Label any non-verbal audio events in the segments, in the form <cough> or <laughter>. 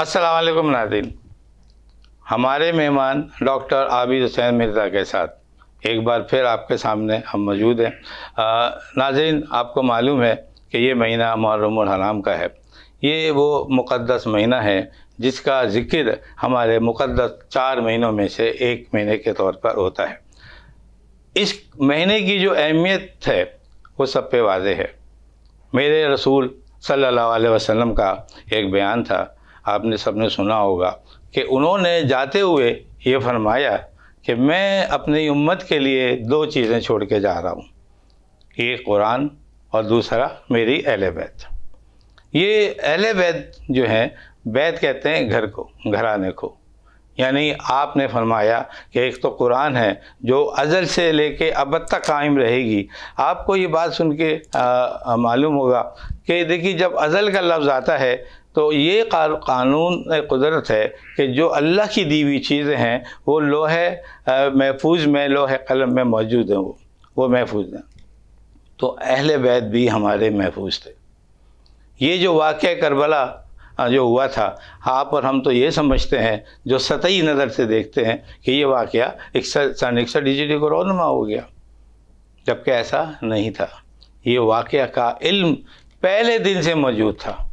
असलकुम नादिन हमारे मेहमान डॉक्टर आबिद हुसैन मिर्ज़ा के साथ एक बार फिर आपके सामने हम मौजूद हैं नाजिन आपको मालूम है कि ये महीना मुहर्रम हराम का है ये वो मुक़दस महीना है जिसका ज़िक्र हमारे मुक़दस चार महीनों में से एक महीने के तौर पर होता है इस महीने की जो अहमियत है वो सब पे वाज है मेरे रसूल सल्लल्लाहु अलैहि वसल्लम का एक बयान था आपने सबने सुना होगा कि उन्होंने जाते हुए ये फरमाया कि मैं अपनी उम्मत के लिए दो चीज़ें छोड़ के जा रहा हूँ एक कुरान और दूसरा मेरी अहल बैत ये अहल बैत जो हैं बैत कहते हैं घर को घराने को यानी आपने फरमाया कि एक तो कुरान है जो अज़ल से लेके अब तक कायम रहेगी आपको ये बात सुन के मालूम होगा कि देखिए जब अज़ल का लफ्ज़ आता है तो ये कानून कुदरत है कि जो अल्लाह की दी हुई चीज़ें हैं वो लोहे महफूज में लोहे कलम में मौजूद हैं वो वो महफूज हैं तो अहल बैत भी हमारे महफूज थे ये जो वाक़ करबला जो हुआ था आप और हम तो ये समझते हैं जो सतही नज़र से देखते हैं कि ये वाक़ इकसठ सन इकसठ डिजिटी को रौनमा हो गया जबकि ऐसा नहीं था ये वाक़ का इल्म पहले दिन से मौजूद था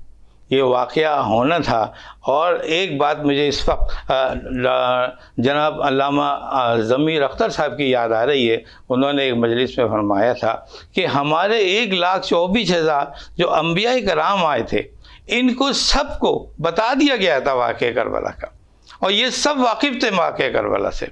ये वाक़ होना था और एक बात मुझे इस वक्त जनाब अलामा ज़मीर अख्तर साहब की याद आ रही है उन्होंने एक मजलिस में फरमाया था कि हमारे एक लाख चौबीस हज़ार जो अम्बिया कराम आए थे इनको सबको बता दिया गया था वाक़ करबला का और ये सब वाकिफ़ थे वाक़ करबला से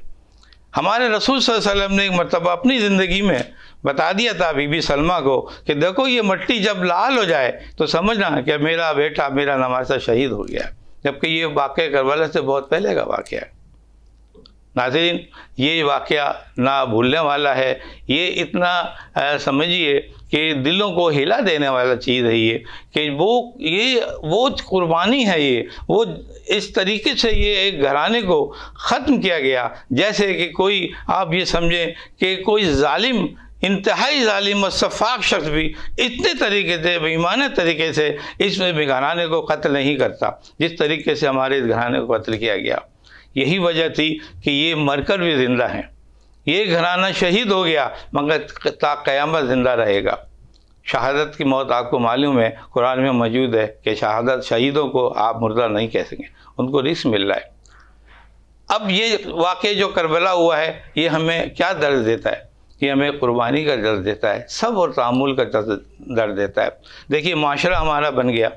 हमारे रसूल वसम ने एक मरतबा अपनी ज़िंदगी में बता दिया था बीबी सलमा को कि देखो ये मट्टी जब लाल हो जाए तो समझना कि मेरा बेटा मेरा नमासा शहीद हो गया जबकि ये वाक्य करवाला से बहुत पहले का वाक्य है नाजरीन ये वाक़ ना भूलने वाला है ये इतना समझिए कि दिलों को हिला देने वाला चीज़ है ये कि वो ये वो कुर्बानी है ये वो इस तरीके से ये एक घराने को ख़त्म किया गया जैसे कि कोई आप ये समझें कि कोई जालिम इंतहाई ालिम और शफाक शख्स भी इतने तरीके से बेईमान तरीके से इसमें घराने को कत्ल नहीं करता जिस तरीके से हमारे इस घराने को कत्ल किया गया यही वजह थी कि ये मरकर भी ज़िंदा हैं ये घराना शहीद हो गया मगर ता क़यामत ज़िंदा रहेगा शहादत की मौत आपको मालूम है कुरान में मौजूद है कि शहादत शहीदों को आप मुर्दा नहीं कह सकें उनको रिस्क मिल रहा है अब ये वाक़ जो करबला हुआ है ये हमें क्या दर्ज देता है ये हमें कुर्बानी का दर्द देता है सब और तामुल का दर्द देता है देखिए माशरा हमारा बन गया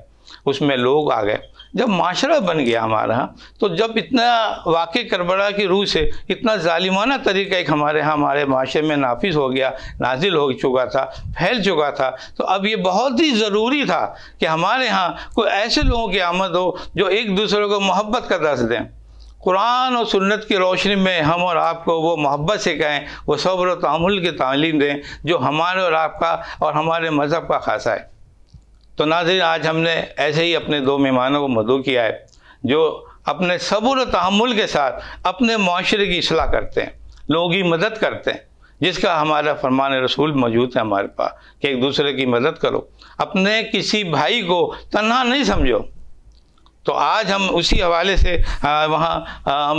उसमें लोग आ गए जब माशरा बन गया हमारा तो जब इतना वाक़ करबड़ा की रूह से इतना ालिमाना तरीका एक हमारे यहाँ हमारे माशरे में नाफिस हो गया नाजिल हो चुका था फैल चुका था तो अब ये बहुत ही ज़रूरी था कि हमारे यहाँ कोई ऐसे लोगों की आमद हो जो एक दूसरे को मोहब्बत का दर्ज दें कुरान और सुन्नत की रोशनी में हम और आपको वो मोहब्बत से कहें वो सब्र तहमुल की तालीम दें जो हमारे और आपका और हमारे मज़हब का खासा है तो नाजिर आज हमने ऐसे ही अपने दो मेहमानों को मदू किया है जो अपने सब्र तहमुल के साथ अपने माशरे की असलाह करते हैं लोगों की मदद करते हैं जिसका हमारा फरमान रसूल मौजूद है हमारे पास कि एक दूसरे की मदद करो अपने किसी भाई को तन्हा नहीं समझो तो आज हम उसी हवाले से वहाँ हम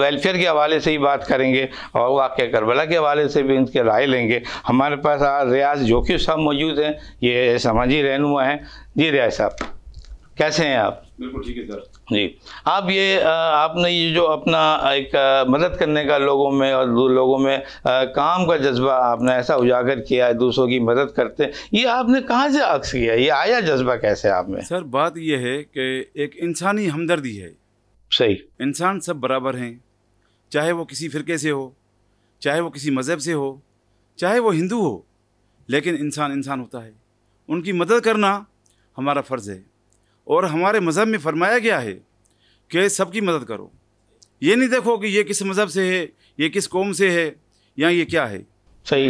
वेलफेयर के हवाले से ही बात करेंगे और वाक़ करबला के हवाले से भी इनके राय लेंगे हमारे पास आज रियाज जोकी साहब मौजूद हैं ये समाजी रहनुमा हैं जी रियाज साहब कैसे हैं आप बिल्कुल ठीक है सर जी आप ये आपने ये जो अपना एक मदद करने का लोगों में और लोगों में काम का जज्बा आपने ऐसा उजागर किया है दूसरों की मदद करते ये आपने कहाँ से अक्स किया ये आया जज्बा कैसे आप में सर बात यह है कि एक इंसानी हमदर्दी है सही इंसान सब बराबर हैं चाहे वो किसी फ़िरके से हो चाहे वो किसी मज़हब से हो चाहे वो हिंदू हो लेकिन इंसान इंसान होता है उनकी मदद करना हमारा फ़र्ज़ है और हमारे मज़हब में फरमाया गया है कि सबकी मदद करो ये नहीं देखो कि ये किस मज़हब से है ये किस कौम से है या ये क्या है सही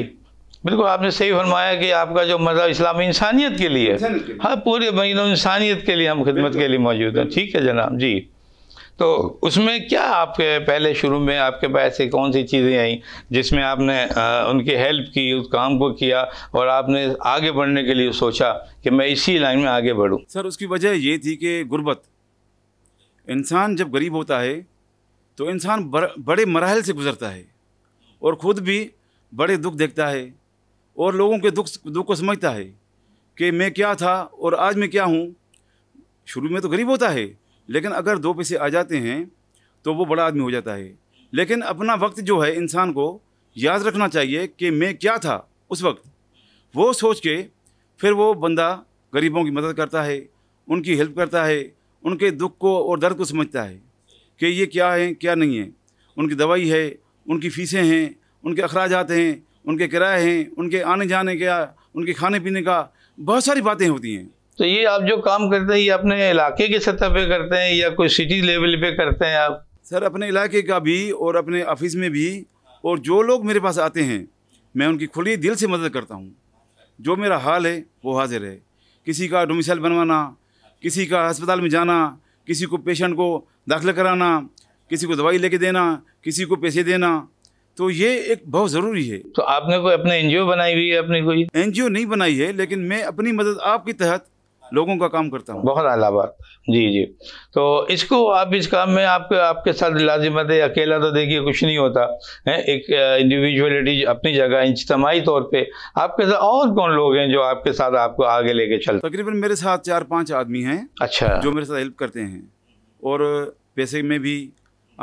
बिल्कुल आपने सही फरमाया कि आपका जो मज़हब इस्लामी इंसानियत के लिए हाँ पूरे महीनों इंसानियत के लिए हम खिदमत के लिए मौजूद हैं ठीक है जनाब जी तो उसमें क्या आपके पहले शुरू में आपके पास ऐसी कौन सी चीज़ें आई जिसमें आपने उनकी हेल्प की उस काम को किया और आपने आगे बढ़ने के लिए सोचा कि मैं इसी लाइन में आगे बढ़ूँ सर उसकी वजह ये थी कि गुर्बत इंसान जब गरीब होता है तो इंसान बड़े मराहल से गुज़रता है और ख़ुद भी बड़े दुख देखता है और लोगों के दुख दुख को समझता है कि मैं क्या था और आज मैं क्या हूँ शुरू में तो गरीब होता है लेकिन अगर दो पैसे आ जाते हैं तो वो बड़ा आदमी हो जाता है लेकिन अपना वक्त जो है इंसान को याद रखना चाहिए कि मैं क्या था उस वक्त वो सोच के फिर वो बंदा गरीबों की मदद करता है उनकी हेल्प करता है उनके दुख को और दर्द को समझता है कि ये क्या है क्या नहीं है उनकी दवाई है उनकी फ़ीसें हैं उनके अखराज हैं उनके किराए हैं उनके आने जाने का उनके खाने पीने का बहुत सारी बातें होती हैं तो ये आप जो काम करते हैं ये अपने इलाके की सतह पे करते हैं या कोई सिटी लेवल पे करते हैं आप सर अपने इलाके का भी और अपने ऑफिस में भी और जो लोग मेरे पास आते हैं मैं उनकी खुली दिल से मदद करता हूँ जो मेरा हाल है वो हाजिर है किसी का डोमिसाइल बनवाना किसी का अस्पताल में जाना किसी को पेशेंट को दाखिल कराना किसी को दवाई लेके देना किसी को पैसे देना तो ये एक बहुत ज़रूरी है तो आपने कोई अपने एनजीओ बनाई हुई है अपनी कोई एनजीओ नहीं बनाई है लेकिन मैं अपनी मदद आपके तहत लोगों का काम करता हूँ बहुत आला बात जी जी तो इसको आप इस काम में आपके आपके साथ लाजिमत है अकेला तो देखिए कुछ नहीं होता है एक इंडिविजुअलिटी अपनी जगह इंजतमाही तौर पे आपके साथ और कौन लोग हैं जो आपके साथ आपको आगे लेके चलते तकरीबन मेरे साथ चार पाँच आदमी हैं अच्छा जो मेरे साथ हेल्प करते हैं और पैसे में भी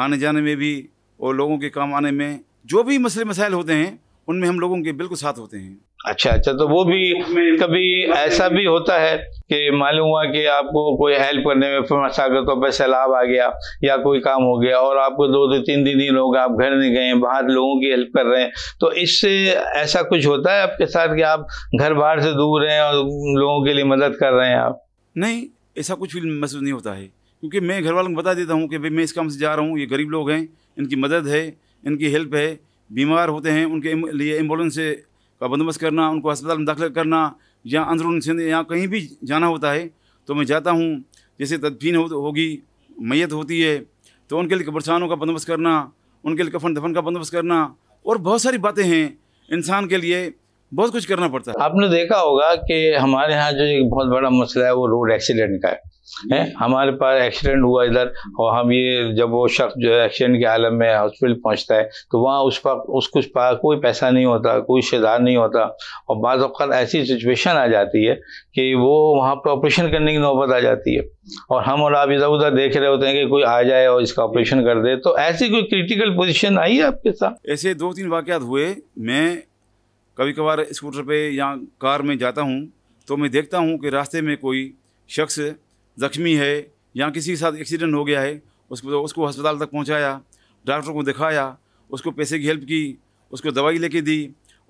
आने जाने में भी और लोगों के काम आने में जो भी मसले मसाइल होते हैं उनमें हम लोगों के बिल्कुल साथ होते हैं अच्छा अच्छा तो वो भी कभी ऐसा भी होता है कि मालूम हुआ कि आपको कोई हेल्प करने में मसाकत तो पर सैलाब आ गया या कोई काम हो गया और आपको दो दो तीन दिन ही लोग आप घर नहीं गए बाहर लोगों की हेल्प कर रहे हैं तो इससे ऐसा कुछ होता है आपके साथ कि आप घर बाहर से दूर हैं और लोगों के लिए मदद कर रहे हैं आप नहीं ऐसा कुछ भी महसूस नहीं होता है क्योंकि मैं घर वालों को बता देता हूँ कि भाई मैं इस काम से जा रहा हूँ ये गरीब लोग हैं इनकी मदद है इनकी हेल्प है बीमार होते हैं उनके लिए एम्बुलेंस का बंदोबस्त करना उनको अस्पताल में दाखिल करना या अंदरून सिंध या कहीं भी जाना होता है तो मैं जाता हूँ जैसे तदफीन हो, होगी मैयत होती है तो उनके लिए कब्रस्तानों का बंदोबस्त करना उनके लिए कफन दफन का बंदोबस्त करना और बहुत सारी बातें हैं इंसान के लिए बहुत कुछ करना पड़ता है आपने देखा होगा कि हमारे यहाँ जो एक बहुत बड़ा मसला है वो रोड एक्सीडेंट का है है हमारे पास एक्सीडेंट हुआ इधर और हम ये जब वो शख्स जो है एक्सीडेंट के आलम में हॉस्पिटल पहुंचता है तो वहाँ उस पर उस कुछ पा, कोई पैसा नहीं होता कोई शिदार नहीं होता और बाद अवत ऐसी सिचुएशन आ जाती है कि वो वहाँ पर ऑपरेशन करने की नौबत आ जाती है और हम और आप इधर उधर देख रहे होते हैं कि कोई आ जाए और इसका ऑपरेशन कर दे तो ऐसी कोई क्रिटिकल पोजिशन आई है आपके साथ ऐसे दो तीन वाक़ हुए मैं कभी कभार स्कूटर पर या कार में जाता हूँ तो मैं देखता हूँ कि रास्ते में कोई शख्स ज़ख्मी है या किसी के साथ एक्सीडेंट हो गया है उसको उसको अस्पताल तक पहुँचाया डॉक्टर को दिखाया उसको पैसे की हेल्प की उसको दवाई लेके दी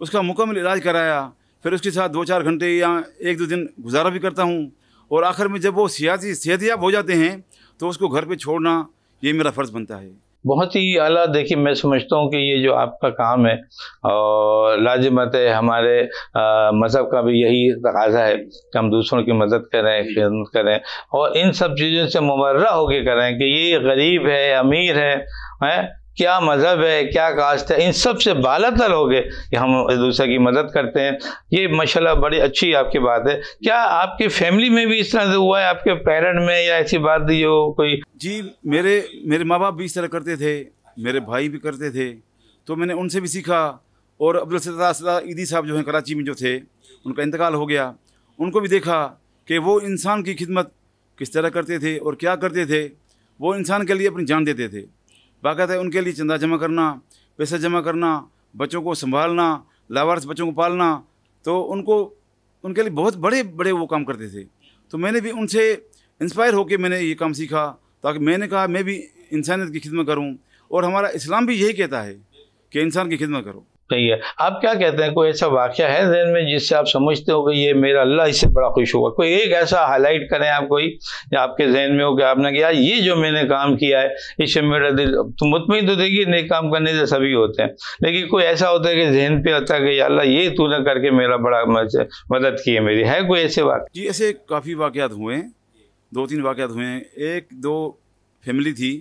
उसका मुकम्मल इलाज कराया फिर उसके साथ दो चार घंटे या एक दो दिन गुजारा भी करता हूँ और आखिर में जब वो सियासी सेहतियाब हो जाते हैं तो उसको घर पर छोड़ना ये मेरा फ़र्ज़ बनता है बहुत ही अला देखिए मैं समझता हूँ कि ये जो आपका काम है और लाजमत है हमारे मज़हब का भी यही तकाजा है कि हम दूसरों की मदद करें खिदमत करें और इन सब चीज़ों से मुबर्रा होके करें कि ये गरीब है अमीर है है? क्या मज़हब है क्या कास्ट है इन सब से बाला तल हो गए कि हम एक दूसरे की मदद करते हैं ये माशाल्लाह बड़ी अच्छी आपकी बात है क्या आपके फैमिली में भी इस तरह से हुआ है आपके पेरेंट में या ऐसी बात दी हो कोई जी मेरे मेरे माँ बाप भी इस तरह करते थे मेरे भाई भी करते थे तो मैंने उनसे भी सीखा और अब्दुल सदा ईदी साहब जो हैं कराची में जो थे उनका इंतकाल हो गया उनको भी देखा कि वो इंसान की खिदमत किस तरह करते थे और क्या करते थे वो इंसान के लिए अपनी जान देते थे बाकायदा उनके लिए चंदा जमा करना पैसा जमा करना बच्चों को संभालना लावारस बच्चों को पालना तो उनको उनके लिए बहुत बड़े बड़े वो काम करते थे तो मैंने भी उनसे इंस्पायर होकर मैंने ये काम सीखा ताकि मैंने कहा मैं भी इंसानियत की खिदमत करूँ और हमारा इस्लाम भी यही कहता है कि इंसान की खिदमत करो नहीं है आप क्या कहते हैं कोई ऐसा वाक्य है जहन में जिससे आप समझते हो कि ये मेरा अल्लाह इससे बड़ा खुश होगा कोई एक ऐसा हाईलाइट करें आप कोई या आपके जहन में हो कि आपने कहा ये जो मैंने काम किया है इससे मेरा दिल तो मुतमिन तो देखिए नए काम करने से सभी होते हैं लेकिन कोई ऐसा होता है कि जहन पे होता है कि अल्लाह ये तूने करके मेरा बड़ा मदद की है मेरी है कोई ऐसे वाक्य जी ऐसे काफ़ी वाक़ात हुए हैं दो तीन वाक़ात हुए हैं एक दो फैमिली थी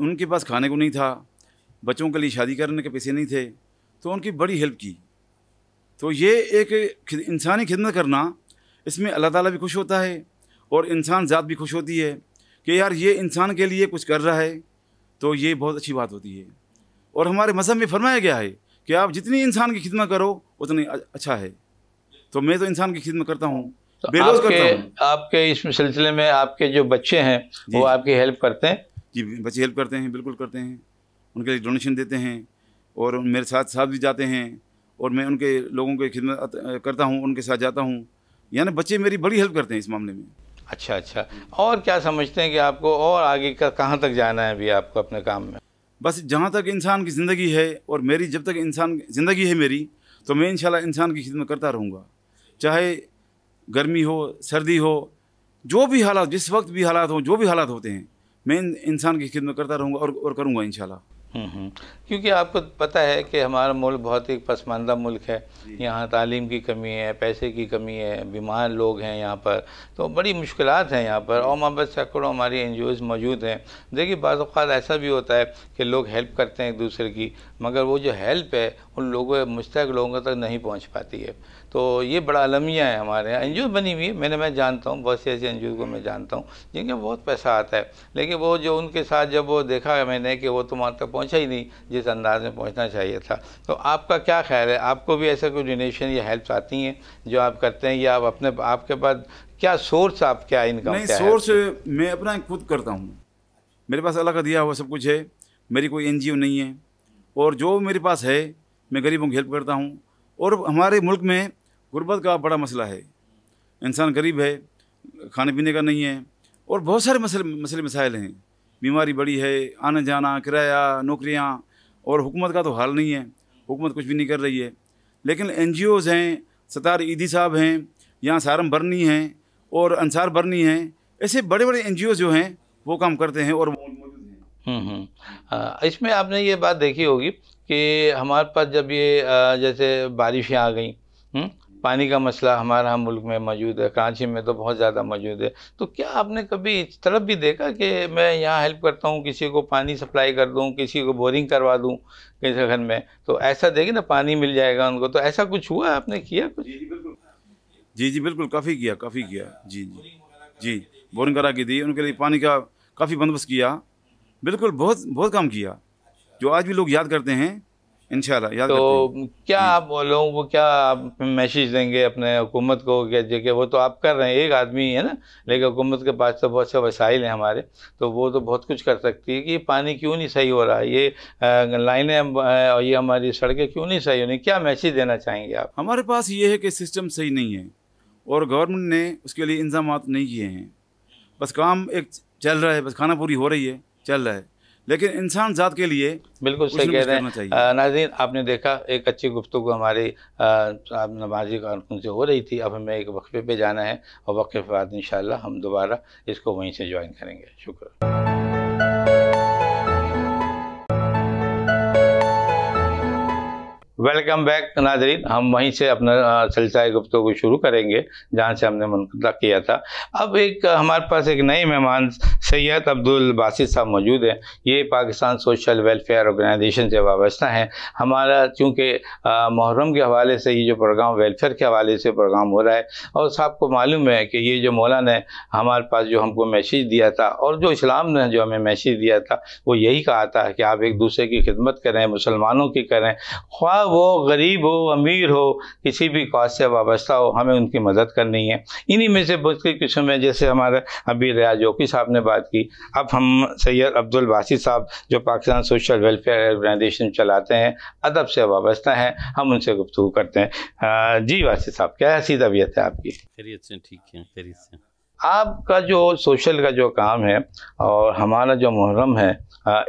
उनके पास खाने को नहीं था बच्चों के लिए शादी करने के पैसे नहीं थे तो उनकी बड़ी हेल्प की तो ये एक इंसानी खिदमत करना इसमें अल्लाह ताला भी खुश होता है और इंसान ज़ात भी खुश होती है कि यार ये इंसान के लिए कुछ कर रहा है तो ये बहुत अच्छी बात होती है और हमारे मजहब में फरमाया गया है कि आप जितनी इंसान की खिदमत करो उतनी अच्छा है तो मैं तो इंसान की खिदमत करता हूँ तो आपके आपके इस सिलसिले में आपके जो बच्चे हैं वो आपकी हेल्प करते हैं जी बच्चे हेल्प करते हैं बिल्कुल करते हैं उनके लिए डोनेशन देते हैं और मेरे साथ साथ भी जाते हैं और मैं उनके लोगों की खिदमत करता हूँ उनके साथ जाता हूँ यानी बच्चे मेरी बड़ी हेल्प करते हैं इस मामले में अच्छा अच्छा और क्या समझते हैं कि आपको और आगे का कहाँ तक जाना है अभी आपको अपने काम में बस जहाँ तक इंसान की ज़िंदगी है और मेरी जब तक इंसान ज़िंदगी है मेरी तो मैं इंशाल्लाह इंसान की खिदमत करता रहूँगा चाहे गर्मी हो सर्दी हो जो भी हालात जिस वक्त भी हालात हो जो भी हालात होते हैं मैं इंसान की खिदमत करता रहूँगा और, और करूँगा इंशाल्लाह क्योंकि आपको पता है कि हमारा मुल्क बहुत ही पसमानदा मुल्क है यहाँ तालीम की कमी है पैसे की कमी है बीमार लोग हैं यहाँ पर तो बड़ी मुश्किल हैं यहाँ पर और वहाँ सैकड़ों हमारी एन मौजूद हैं देखिए बाज़ात ऐसा भी होता है कि लोग हेल्प करते हैं एक दूसरे की मगर वो जो हेल्प है उन लोगों मुश्तक लोगों तक नहीं पहुँच पाती है तो ये बड़ा अलमिया है हमारे यहाँ एन बनी हुई है मैंने मैं जानता हूँ बहुत से ऐसे एन को मैं जानता हूँ जिनके बहुत पैसा आता है लेकिन वो जो उनके साथ जब वो देखा है मैंने कि वो तो वहाँ तक पहुँचा ही नहीं जिस अंदाज में पहुँचना चाहिए था तो आपका क्या ख्याल है आपको भी ऐसा कोई डोनेशन या हेल्प आती हैं जो आप करते हैं या आप अपने आपके पास क्या सोर्स आप क्या इनकम नहीं सोर्स मैं अपना खुद करता हूँ मेरे पास अलग दिया हुआ सब कुछ है मेरी कोई एन नहीं है और जो मेरे पास है मैं गरीबों की हेल्प करता हूँ और हमारे मुल्क में गुर्बत का बड़ा मसला है इंसान गरीब है खाने पीने का नहीं है और बहुत सारे मसले मसले मसाइल हैं बीमारी बड़ी है आना जाना किराया नौकरियाँ और हुकूमत का तो हाल नहीं है हुकूमत कुछ भी नहीं कर रही है लेकिन एन हैं सतार ईदी साहब हैं यहाँ सारम बरनी हैं और अंसार बरनी हैं ऐसे बड़े बड़े एन जो हैं वो काम करते हैं और हम्म, हम्म। इसमें आपने ये बात देखी होगी कि हमारे पास जब ये जैसे बारिशें आ गई हम्म, पानी का मसला हमारा मुल्क में मौजूद है कराची में तो बहुत ज़्यादा मौजूद है तो क्या आपने कभी इस तरफ भी देखा कि मैं यहाँ हेल्प करता हूँ किसी को पानी सप्लाई कर दूँ किसी को बोरिंग करवा दूँ किसी घर में तो ऐसा देखें ना पानी मिल जाएगा उनको तो ऐसा कुछ हुआ आपने किया कुछ जी जी बिल्कुल काफ़ी किया काफ़ी किया जी जी जी बोरिंग करा के दी उनके लिए पानी का काफ़ी बंदोबस्त किया बिल्कुल बहुत बहुत काम किया जो आज भी लोग याद करते हैं इंशाल्लाह याद तो क्या आप लोगों को क्या आप मैसेज देंगे अपने हुकूमत को कि वो तो आप कर रहे हैं एक आदमी है ना लेकिन हुकूमत के पास तो बहुत से वसाइल हैं हमारे तो वो तो बहुत कुछ कर सकती है कि पानी क्यों नहीं सही हो रहा है ये लाइनें और ये हमारी सड़कें क्यों नहीं सही हो रही क्या मैसेज देना चाहेंगे आप हमारे पास ये है कि सिस्टम सही नहीं है और गवर्नमेंट ने उसके लिए इंजाम नहीं किए हैं बस काम एक चल रहा है बस खाना पूरी हो रही है चल रहा है लेकिन इंसान जात के लिए बिल्कुल सही कह रहे हैं नाजीन आपने देखा एक अच्छी गुफ्तु हमारी नमाजी कानून से हो रही थी अब हमें एक वक्फे पे जाना है और वक्फे बाद इन हम दोबारा इसको वहीं से ज्वाइन करेंगे शुक्र वेलकम बैक नाजरीन हम वहीं से अपना सिलसिला गुफ्तु को शुरू करेंगे जहाँ से हमने मुंतला किया था अब एक हमारे पास एक नए मेहमान सैयद अब्दुल बासित साहब मौजूद हैं ये पाकिस्तान सोशल वेलफेयर ऑर्गेनाइजेशन से वाबस्ता हैं हमारा चूँकि मुहर्रम के हवाले से ये जो प्रोग्राम वेलफेयर के हवाले से प्रोग्राम हो रहा है और साहब को मालूम है कि ये जो मौला ने हमारे पास जो हमको मैसेज दिया था और जो इस्लाम ने जो हमें मैसेज दिया था वो यही कहा था कि आप एक दूसरे की खिदमत करें मुसलमानों की करें ख्वाह वो गरीब हो अमीर हो किसी भी कास्ट से वाबस्ता हो हमें उनकी मदद करनी है इन्हीं में से बहुत सी किस्म है जैसे हमारे अभी रिया जोकी साहब ने बात की अब हम सैयद अब्दुल बासी साहब जो पाकिस्तान सोशल वेलफेयर ऑर्गेनाइजेशन चलाते हैं अदब से वाबस्ता हैं हम उनसे गुफ्तु करते हैं जी वासी साहब क्या है सीधा तबीयत है आपकी खैरियत से ठीक है खैरियत से आपका जो सोशल का जो काम है और हमारा जो मुहर्रम है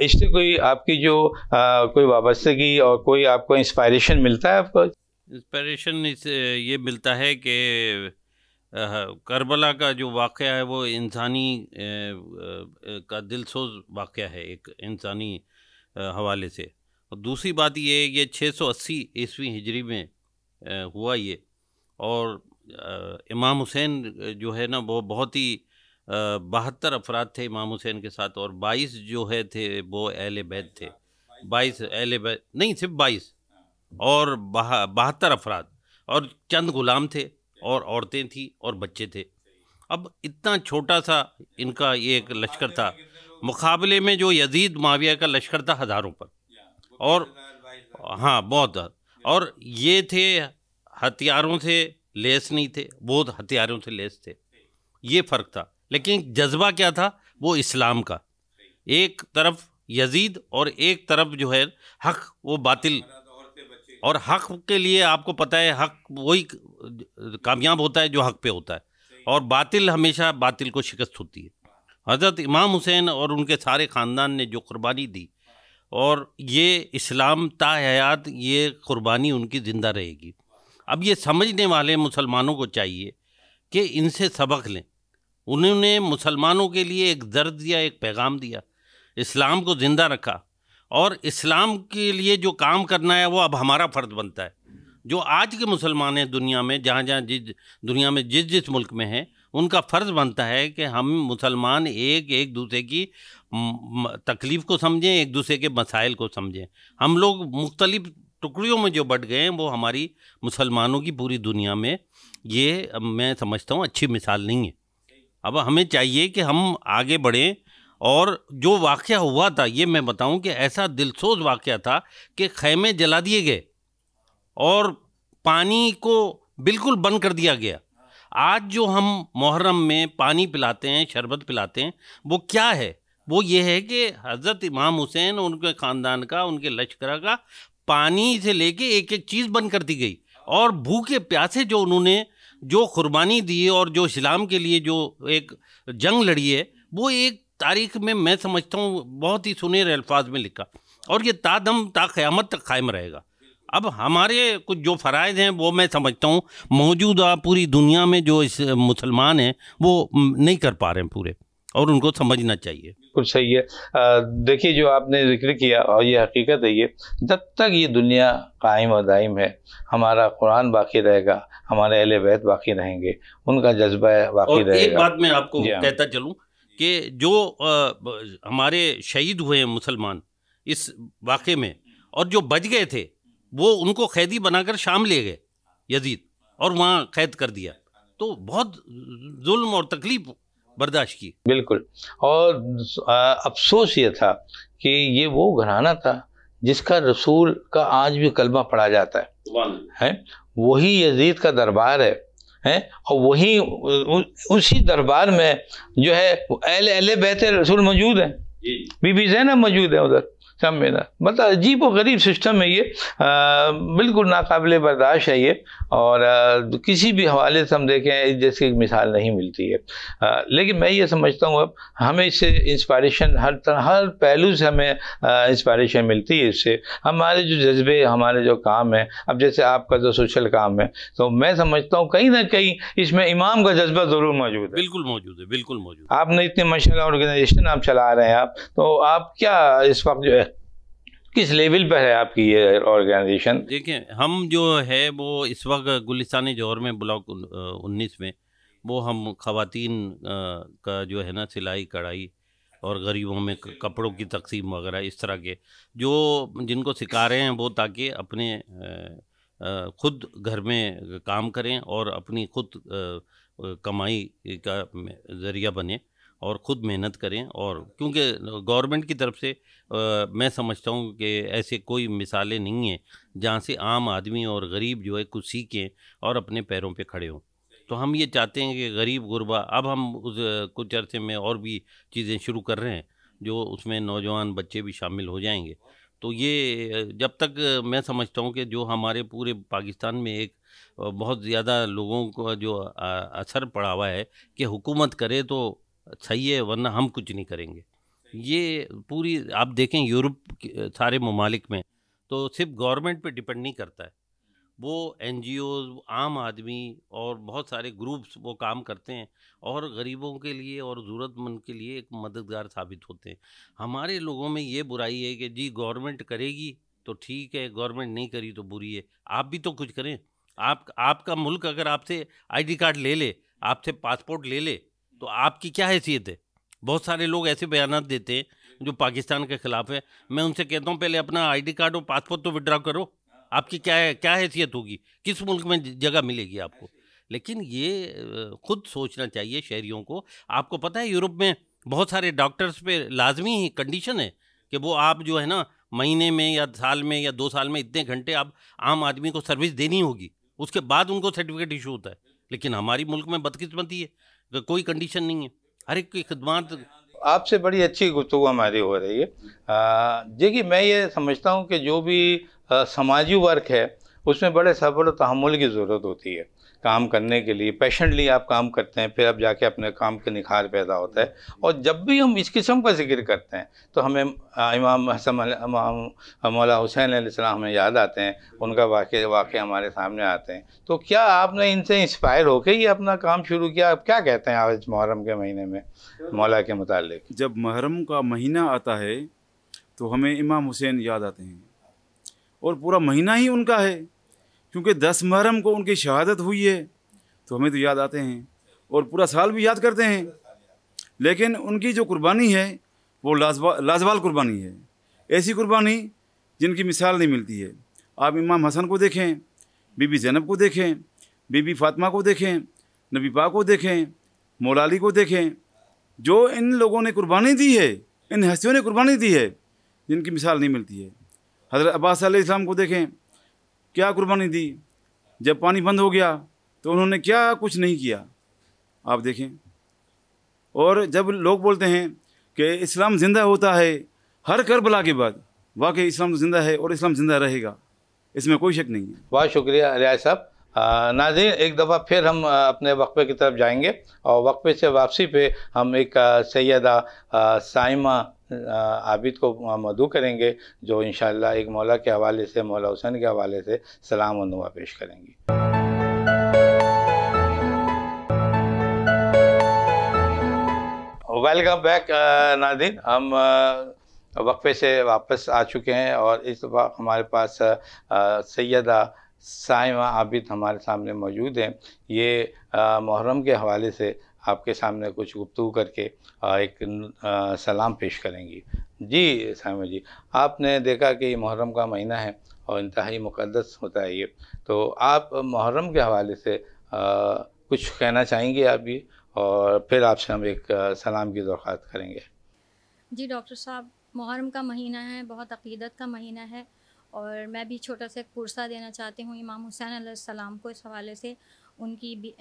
इससे कोई आपकी जो आ, कोई वाबस्तगी और कोई आपको इंस्पायरेशन मिलता है आपको इंस्पायरेशन इस ये मिलता है कि करबला का जो वाक़ है वो इंसानी का दिलसोज वाक़ है एक इंसानी हवाले से और दूसरी बात ये ये 680 ईस्वी हिजरी में हुआ ये और इमाम हुसैन जो है ना वो बहुत ही बहत्तर अफराद थे इमाम हुसैन के साथ और बाईस जो है थे वो अहल बैत थे बाईस अहल बैत नहीं सिर्फ बाईस और बहत्तर अफराद और चंद गुलाम थे और औरतें थी और बच्चे थे अब इतना छोटा सा इनका ये एक लश्कर था मुकाबले में जो यजीद माविया का लश्कर था हज़ारों पर और हाँ बहुत और ये थे हथियारों से लेस नहीं थे बहुत हथियारों से लेस थे ये फ़र्क था लेकिन जज्बा क्या था वो इस्लाम का एक तरफ यजीद और एक तरफ जो है हक वो बातिल और हक के लिए आपको पता है हक वही कामयाब होता है जो हक पे होता है और बातिल हमेशा बातिल को शिकस्त होती है हज़रत इमाम हुसैन और उनके सारे ख़ानदान ने जो कुर्बानी दी और ये इस्लाम ता हयात ये कुर्बानी उनकी ज़िंदा रहेगी अब ये समझने वाले मुसलमानों को चाहिए कि इनसे सबक लें उन्होंने मुसलमानों के लिए एक दर्द दिया एक पैगाम दिया इस्लाम को ज़िंदा रखा और इस्लाम के लिए जो काम करना है वो अब हमारा फ़र्ज़ बनता है जो आज के मुसलमान हैं दुनिया में जहाँ जहाँ जिस दुनिया में जिस जिस मुल्क में हैं उनका फ़र्ज़ बनता है कि हम मुसलमान एक एक दूसरे की तकलीफ़ को समझें एक दूसरे के मसाइल को समझें हम लोग मुख्तलिफ़ टुकड़ियों में जो बट गए हैं वो हमारी मुसलमानों की पूरी दुनिया में ये मैं समझता हूँ अच्छी मिसाल नहीं है अब हमें चाहिए कि हम आगे बढ़ें और जो वाक़ हुआ था ये मैं बताऊं कि ऐसा दिलसोज वाक़ था कि खैमे जला दिए गए और पानी को बिल्कुल बंद कर दिया गया आज जो हम मुहर्रम में पानी पिलाते हैं शरबत पिलाते हैं वो क्या है वो ये है कि हज़रत इमाम हुसैन उनके ख़ानदान का उनके लश्कर का पानी से लेके एक एक चीज़ बंद कर दी गई और भूखे प्यासे जो उन्होंने जो कुर्बानी दी और जो इस्लाम के लिए जो एक जंग लड़ी है वो एक तारीख में मैं समझता हूँ बहुत ही सुनहरे अल्फाज में लिखा और ये तादम ता क़्यामत तक कायम रहेगा अब हमारे कुछ जो फ़रज़ हैं वो मैं समझता हूँ मौजूदा पूरी दुनिया में जो इस मुसलमान हैं वो नहीं कर पा रहे हैं पूरे और उनको समझना चाहिए बिल्कुल सही है देखिए जो आपने जिक्र किया और ये हकीकत है ये जब तक ये दुनिया कायम और दायम है हमारा कुरान बाकी रहेगा हमारे अहल बैत बाकी रहेंगे उनका जज्बा बाकी रहेगा एक बात मैं आपको हाँ। कहता चलूँ कि जो आ, हमारे शहीद हुए हैं मुसलमान इस वाक़े में और जो बच गए थे वो उनको कैदी बनाकर शाम ले गए यजीद और वहाँ कैद कर दिया तो बहुत जुल्म और तकलीफ बर्दाश्त की बिल्कुल और अफसोस ये था कि ये वो घराना था जिसका रसूल का आज भी कलमा पढ़ा जाता है है वही यजीद का दरबार है है और वही उसी दरबार में जो है अहल बहते बेहतर रसूल मौजूद हैं बीबी जैनब मौजूद है उधर कम मैदा मतलब अजीब व गरीब सिस्टम है ये बिल्कुल नाकबिल बर्दाश्त है ये और आ, किसी भी हवाले से हम देखें जैसे एक मिसाल नहीं मिलती है आ, लेकिन मैं ये समझता हूँ अब हमें इससे इंस्पायरेशन हर तरह हर पहलू से हमें इंस्पायरेशन मिलती है इससे हमारे जो जज्बे हमारे जो काम है अब जैसे आपका जो सोशल काम है तो मैं समझता हूँ कहीं ना कहीं इसमें इमाम का जज्बा ज़रूर मौजूद है बिल्कुल मौजूद है बिल्कुल मौजूद आपने इतने मशा ऑर्गेनाइजेशन आप चला रहे हैं आप तो आप क्या इस वक्त जो है किस लेवल पर है आपकी ये ऑर्गेनाइजेशन देखिए हम जो है वो इस वक्त गुलिस्तान जौहर में ब्लॉक उन्नीस में वो हम खातन का जो है ना सिलाई कढ़ाई और गरीबों में कपड़ों की तकसीम वगैरह इस तरह के जो जिनको सिखा रहे हैं वो ताकि अपने खुद घर में काम करें और अपनी खुद कमाई का ज़रिया बने और ख़ुद मेहनत करें और क्योंकि गवर्नमेंट की तरफ से आ, मैं समझता हूँ कि ऐसे कोई मिसालें नहीं हैं जहाँ से आम आदमी और गरीब जो है कुछ सीखें और अपने पैरों पे खड़े हों तो हम ये चाहते हैं कि गरीब गुरबा अब हम उस कुछ अरसे में और भी चीज़ें शुरू कर रहे हैं जो उसमें नौजवान बच्चे भी शामिल हो जाएंगे तो ये जब तक मैं समझता हूँ कि जो हमारे पूरे पाकिस्तान में एक बहुत ज़्यादा लोगों को जो असर पड़ा हुआ है कि हुकूमत करे तो चाहिए अच्छा, वरना हम कुछ नहीं करेंगे ये पूरी आप देखें यूरोप सारे ममालिक में तो सिर्फ गवर्नमेंट पे डिपेंड नहीं करता है वो एन आम आदमी और बहुत सारे ग्रुप्स वो काम करते हैं और गरीबों के लिए और ज़रूरतमंद के लिए एक मददगार साबित होते हैं हमारे लोगों में ये बुराई है कि जी गवर्नमेंट करेगी तो ठीक है गवर्नमेंट नहीं करी तो बुरी है आप भी तो कुछ करें आप आपका मुल्क अगर आपसे आईडी कार्ड ले ले आपसे पासपोर्ट ले ले तो आपकी क्या हैसियत है बहुत सारे लोग ऐसे बयान देते हैं जो पाकिस्तान के ख़िलाफ़ है मैं उनसे कहता हूँ पहले अपना आईडी कार्ड और पासपोर्ट तो विड्रा करो आपकी क्या है क्या हैसियत होगी किस मुल्क में जगह मिलेगी आपको लेकिन ये खुद सोचना चाहिए शहरीों को आपको पता है यूरोप में बहुत सारे डॉक्टर्स पे लाजमी ही कंडीशन है कि वो आप जो है ना महीने में या साल में या दो साल में इतने घंटे आप आम आदमी को सर्विस देनी होगी उसके बाद उनको सर्टिफिकेट इशू होता है लेकिन हमारी मुल्क में बदकिस्मती है कोई कंडीशन नहीं है हर एक की खदमात आपसे बड़ी अच्छी गुफ्तु हमारी हो रही है देखिए मैं ये समझता हूँ कि जो भी समाजी वर्क है उसमें बड़े सब्र तहमुल की ज़रूरत होती है काम करने के लिए पैशनली आप काम करते हैं फिर आप जाके अपने काम के निखार पैदा होता है और जब भी हम इस किस्म का जिक्र करते हैं तो हमें इमाम हसन मौला हुसैन आसमाम हमें याद आते हैं उनका वाक्य वाक़ हमारे सामने आते हैं तो क्या आपने इनसे इंस्पायर होकर ही अपना काम शुरू किया आप क्या कहते हैं आज मुहरम के महीने में मौला के मुतालिक जब मुहरम का महीना आता है तो हमें इमाम हुसैन याद आते हैं और पूरा महीना ही उनका है क्योंकि दस मुहर्रम को उनकी शहादत हुई है तो हमें तो याद आते हैं और पूरा साल भी याद करते हैं लेकिन उनकी जो कुर्बानी है वो लाजवा लाजवाल कुर्बानी है ऐसी कुर्बानी जिनकी मिसाल नहीं मिलती है आप इमाम हसन को देखें बीबी जैनब को देखें बीबी फातिमा को देखें नबी पा को देखें मोलाली को देखें जो इन लोगों ने कुर्बानी दी है इन हस्तियों ने कुर्बानी दी है जिनकी मिसाल नहीं मिलती है हज़रत अब्बास को देखें क्या कुर्बानी दी जब पानी बंद हो गया तो उन्होंने क्या कुछ नहीं किया आप देखें और जब लोग बोलते हैं कि इस्लाम ज़िंदा होता है हर करबला के बाद वाकई इस्लाम ज़िंदा है और इस्लाम ज़िंदा रहेगा इसमें कोई शक नहीं है बहुत शुक्रिया रियाज साहब नाजी एक दफ़ा फिर हम अपने वक्फे की तरफ जाएंगे और वक्फे से वापसी पे हम एक सैदा साइमा आबिद को मधु करेंगे जो इन एक मौला के हवाले से मौला हुसैन के हवाले से सलाम और पेश करेंगी वेलकम बैक नादिन हम वक्फे से वापस आ चुके हैं और इस वक्त हमारे पास सैदा साइमा आबिद हमारे सामने मौजूद हैं ये मुहर्रम के हवाले से आपके सामने कुछ गुप्तु करके एक सलाम पेश करेंगी जी साइमा जी आपने देखा कि मुहर्रम का महीना है और इंतहाई मुकदस होता है ये तो आप मुहर्रम के हवाले से आ, कुछ कहना चाहेंगे आप भी और फिर आपसे हम एक सलाम की दरख्वास्त करेंगे जी डॉक्टर साहब मुहर्रम का महीना है बहुत अकीदत का महीना है और मैं भी छोटा सा कुर्सा देना चाहती हूँ इमाम हुसैन सलाम को इस हवाले से उनकी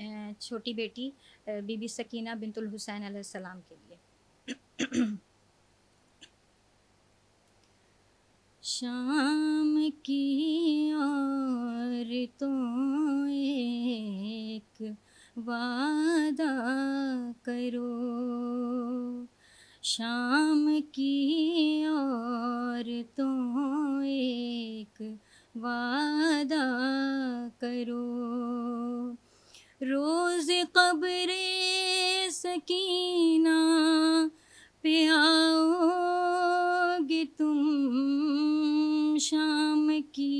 छोटी बेटी बीबी सकीना बिनतुल हुसैन सलाम के लिए <clears throat> शाम की और तो एक वादा करो शाम की और तो एक वादा करो रोज़ कब्र सकीना पे आओगे तुम शाम की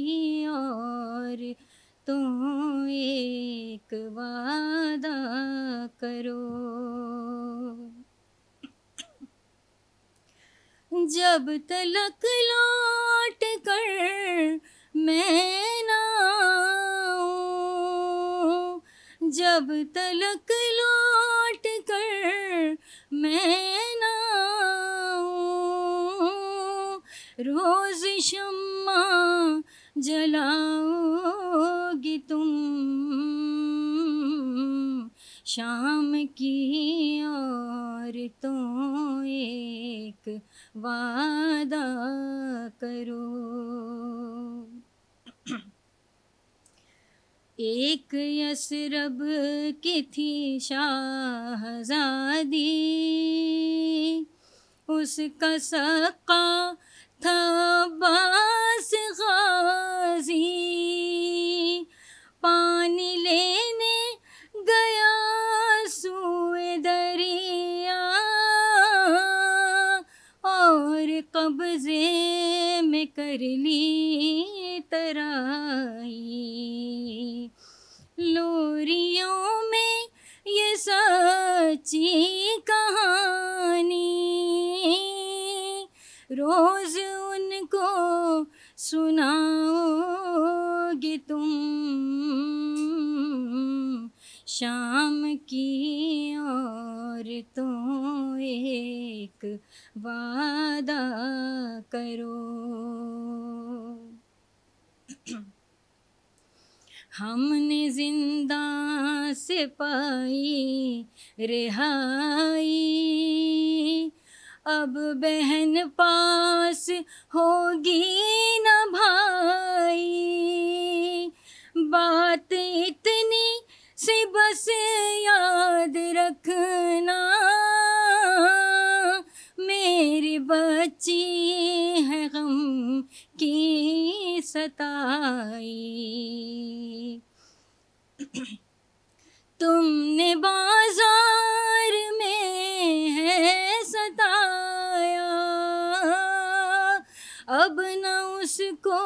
और तो एक वादा करो जब तलक लौट कर मैं ना जब तलक लौट कर मैं ना रोज शम्मा जलाओगी तुम शाम की और तो एक वादा करो एक यसरब की थी शाहजादी उसका सका था बास गाजी पानी लेने गया सोए दरिया और कब्जे में कर ली तराई लोरियों में ये सच्ची कहानी रोज उनको सुनाओगे तुम शाम की और तो एक वादा करो हमने जिंदा से पाई रिहाई अब बहन पास होगी न भाई बात इतनी से बस याद रखना मेरी बच्ची है गम की सताई तुमने बाजार में है सताया अब न उसको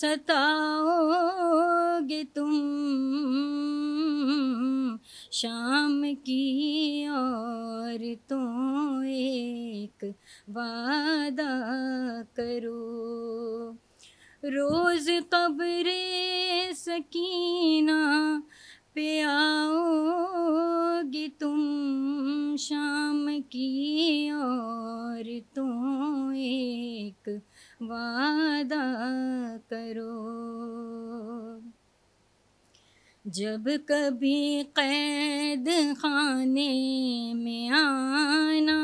सताओगे तुम शाम की और तो एक वादा करो रोज कब्रे सकीना पे आओगे तुम शाम की और तो एक वादा करो जब कभी कैद खाने में आना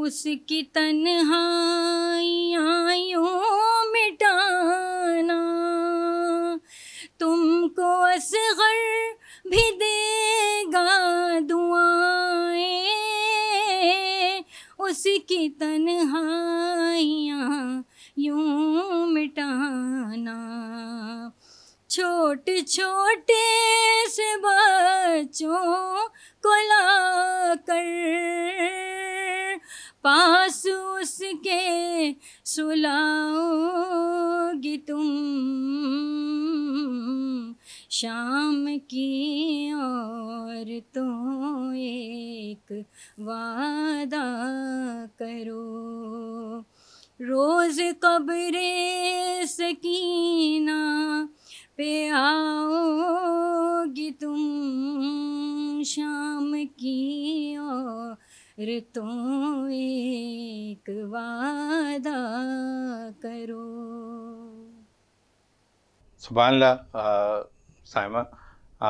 उसकी तन्हाइयाँ यूँ मिटाना तुमको असगर भी देगा दुआएं उसकी तन्हाइयाँ यूँ छोटे छोटे से बच्चों को लाकर पास उसके सुलाओगी तुम शाम की और तो एक वादा करो रोज़ कब्रे सकीना पे आओगी तुम शाम की और तो एक वादा करो सुबहानला साइमा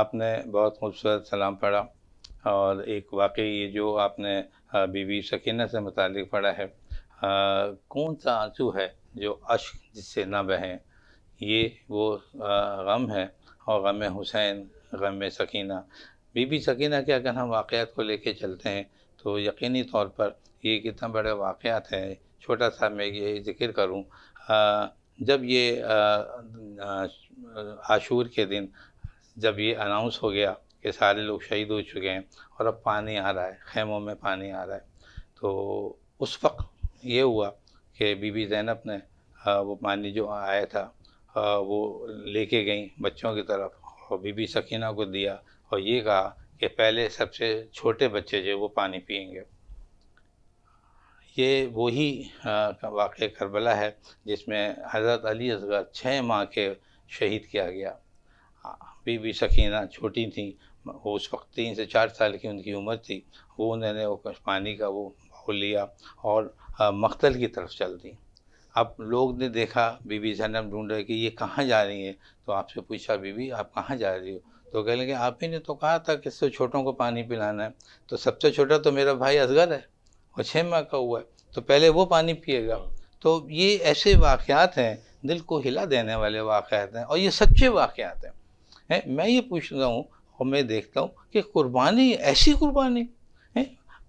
आपने बहुत खूबसूरत सलाम पढ़ा और एक वाकई ये जो आपने बीवी सकीना से मुतल पढ़ा है आ, कौन सा आंसू है जो अश्क जिससे ना बहें ये वो गम है और गम हुसैन गम सकीना बीबी सकीना के अगर हम वाक़ात को लेके चलते हैं तो यकीनी तौर पर ये कितना बड़े वाक़ात हैं छोटा सा मैं ये ज़िक्र करूँ जब ये आशूर के दिन जब ये अनाउंस हो गया कि सारे लोग शहीद हो चुके हैं और अब पानी आ रहा है खेमों में पानी आ रहा है तो उस वक्त ये हुआ कि बीबी जैनब ने वो पानी जो आया था वो लेके गई बच्चों की तरफ और बीबी सकीना को दिया और ये कहा कि पहले सबसे छोटे बच्चे जो वो पानी पियेंगे ये वही वाक़ करबला है जिसमें हज़रत अली असगर छः माह के शहीद किया गया बीबी सकीना छोटी थी वो उस वक्त तीन से चार साल की उनकी उम्र थी वो उन्होंने वो पानी का वो लिया और मख्तल की तरफ चल दी अब लोग ने देखा बीबी जन्म ढूंढ रहे कि ये कहाँ जा रही है तो आपसे पूछा बीबी आप कहाँ जा रही हो तो कह लेंगे आप ही ने तो कहा था कि सबसे छोटों को पानी पिलाना है तो सबसे छोटा तो मेरा भाई असगर है और छः माह का हुआ है तो पहले वो पानी पिएगा तो ये ऐसे वाक़ात हैं दिल को हिला देने वाले वाक़ात हैं और ये सच्चे वाक़ात हैं है? मैं ये पूछता हूँ और मैं देखता हूँ कि कुर्बानी ऐसी कुर्बानी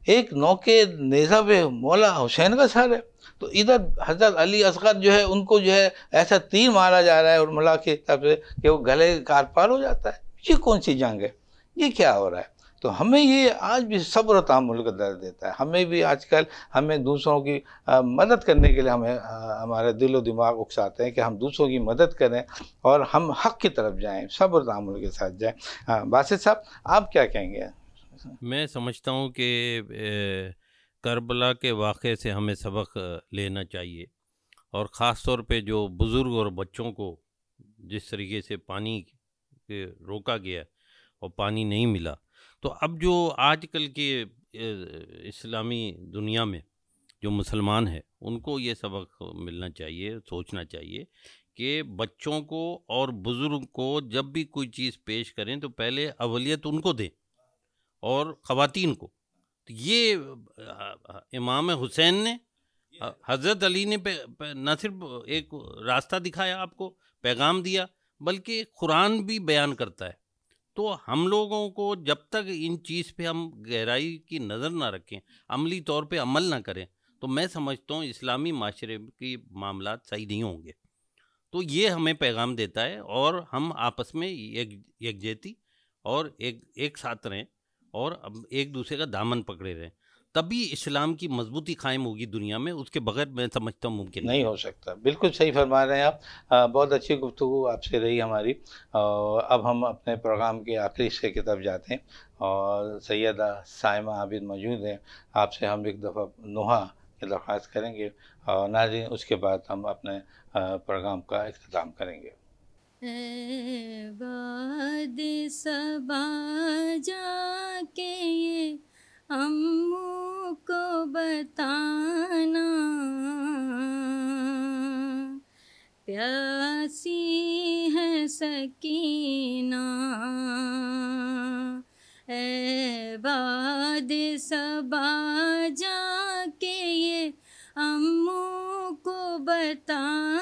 एक नौके नेजा पे मौला हुसैन का सर है तो इधर हजरत अली असगर जो है उनको जो है ऐसा तीर मारा जा रहा है और मला के तरफ से कि वो गले कार पार हो जाता है ये कौन सी जंग है ये क्या हो रहा है तो हमें ये आज भी सब्र तामुल का दर्द देता है हमें भी आजकल हमें दूसरों की आ, मदद करने के लिए हमें हमारे दिल दिमाग उकसाते हैं कि हम दूसरों की मदद करें और हम हक की तरफ जाएं सब्र तामुल के साथ जाएं बासित साहब आप क्या कहेंगे मैं समझता हूँ कि करबला के वाक़े से हमें सबक लेना चाहिए और ख़ास तौर पे जो बुज़ुर्ग और बच्चों को जिस तरीके से पानी के रोका गया और पानी नहीं मिला तो अब जो आजकल के इस्लामी दुनिया में जो मुसलमान है उनको ये सबक मिलना चाहिए सोचना चाहिए कि बच्चों को और बुज़ुर्ग को जब भी कोई चीज़ पेश करें तो पहले अवलियत उनको दें और ख़वान को तो ये इमाम हुसैन ने हज़रत अली ने न ना सिर्फ एक रास्ता दिखाया आपको पैगाम दिया बल्कि कुरान भी बयान करता है तो हम लोगों को जब तक इन चीज़ पे हम गहराई की नज़र ना रखें अमली तौर पे अमल ना करें तो मैं समझता हूँ इस्लामी माशरे के मामला सही नहीं होंगे तो ये हमें पैगाम देता है और हम आपस में एक यकजहती और एक एक साथ रहें और अब एक दूसरे का दामन पकड़े रहें तभी इस्लाम की मजबूती कायम होगी दुनिया में उसके बगैर मैं समझता हूँ मुमकिन नहीं हो सकता बिल्कुल सही फरमा रहे हैं आप बहुत अच्छी गुफ्तु आपसे रही हमारी और अब हम अपने प्रोग्राम के आखिरी हिस्से की तरफ जाते हैं और सैदा साइमा आबिद मौजूद हैं आपसे हम एक दफ़ा नुहा की दरख्वास्त करेंगे और नाजिन उसके बाद हम अपने प्रोग्राम का अख्ताम करेंगे बाद सबा जाके ये अम्मू को बताना प्यासी है सकीना ए बाद सबा जाके ये अम्मू को बताना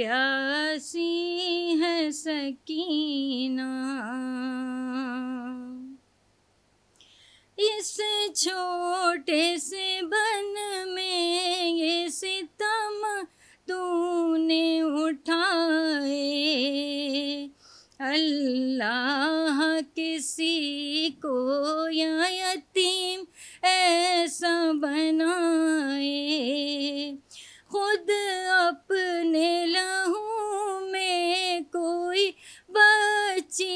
प्यासी है सकीना इस छोटे से बन में ये सितम तूने उठाए अल्लाह किसी को या यतीम ऐसा बनाए खुद अपने लहू में कोई बची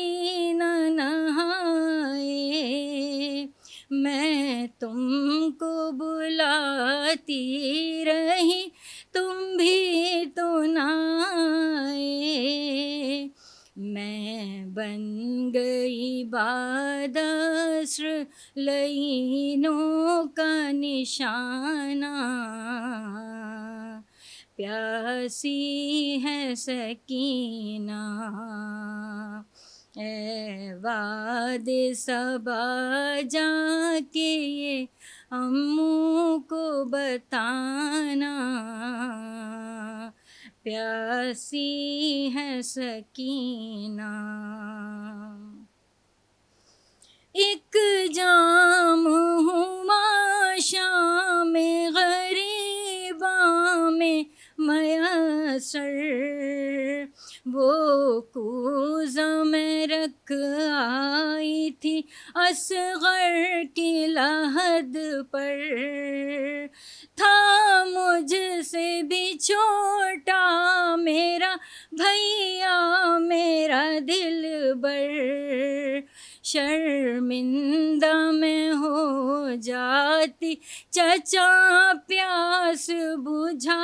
न नहाए मैं तुमको बुलाती रही तुम भी तो नाए मैं बन गई बादश्र लईनों का निशाना प्यासी है सकीना ए वाद सबा जाके ये अम्मू को बताना प्यासी है सकीना एक जाम हुआ शाम गए 的事儿。वो में रख आई थी असगर की लहद पर था मुझसे भी छोटा मेरा भैया मेरा दिल बर शर्मिंदा में हो जाती चचा प्यास बुझा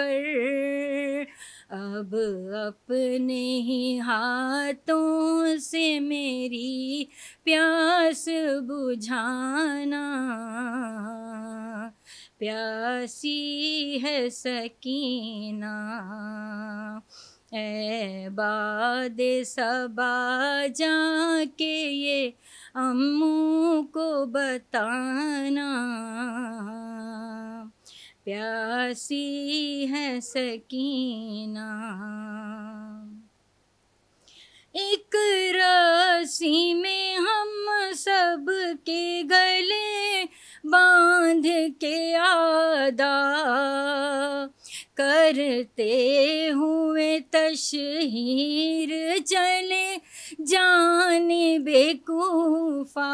कर अब अपने ही हाथों से मेरी प्यास बुझाना प्यासी है सकीना ए बाद सबा जाके ये अम्मू को बताना प्यासी है सकीना एक रस्सी में हम सब के गले बांध के आदा करते हुए तशहीर चले जाने बेकूफा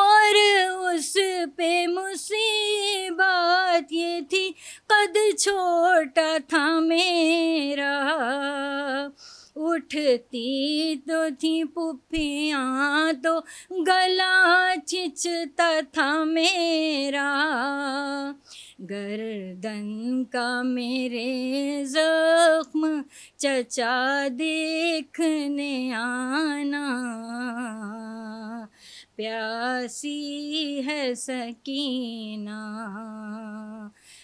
और उस पे मुसीबत ये थी कद छोटा था मेरा उठती तो थी पुफियाँ तो गला छिचता था मेरा गर्दन का मेरे जख्म चचा देखने आना प्यासी है सकीना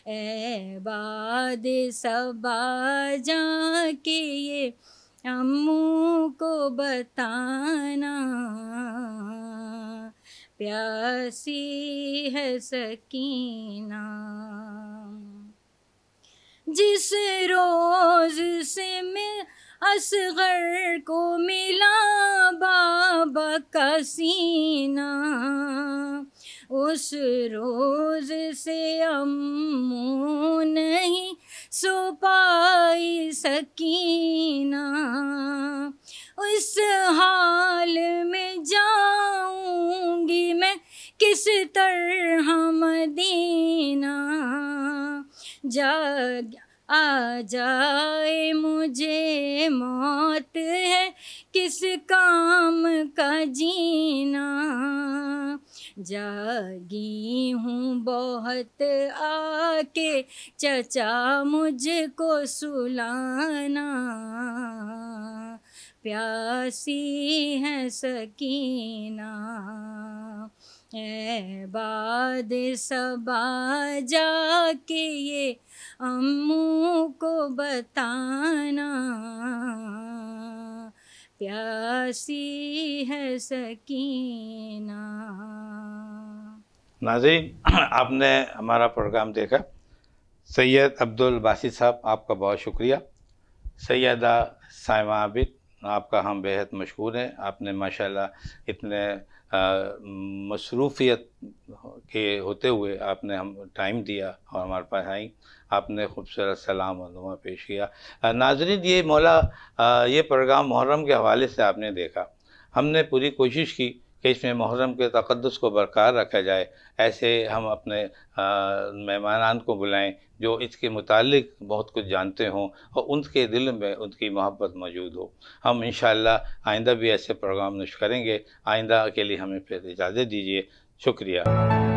ए बाद सबा जा के ये अम्मू को बताना प्यासी है सकीना जिस रोज से मैं असगर को मिला बाबा का सीना उस रोज से अम्मू नहीं सुपाई सकीना उस हाल में जाऊंगी मैं किस तरह मदीना जा आ जाए मुझे मौत है किस काम का जीना जागी हूँ बहुत आके चचा मुझको सुलाना प्यासी है सकीना ए बाद सबा जाके ये अम्मू को बताना प्यासी है सकीना नाजी <clears throat> आपने हमारा प्रोग्राम देखा सैयद अब्दुल बासी साहब आपका बहुत शुक्रिया सैदा साइमा आबिद आपका हम बेहद मशहूर हैं आपने माशाल्लाह इतने मशरूफियत के होते हुए आपने हम टाइम दिया और हमारे पास आई आपने खूबसूरत सलाम और पेश किया नाजरीन ये मौला ये प्रोग्राम मुहर्रम के हवाले से आपने देखा हमने पूरी कोशिश की कि इसमें मुहर्रम के तकदस को बरकरार रखा जाए ऐसे हम अपने मेहमान को बुलाएं जो इसके मुतालिक बहुत कुछ जानते हों और उनके दिल में उनकी मोहब्बत मौजूद हो हम इन आइंदा भी ऐसे प्रोग्राम नश करेंगे आइंदा के लिए हमें फिर इजाज़त दीजिए शुक्रिया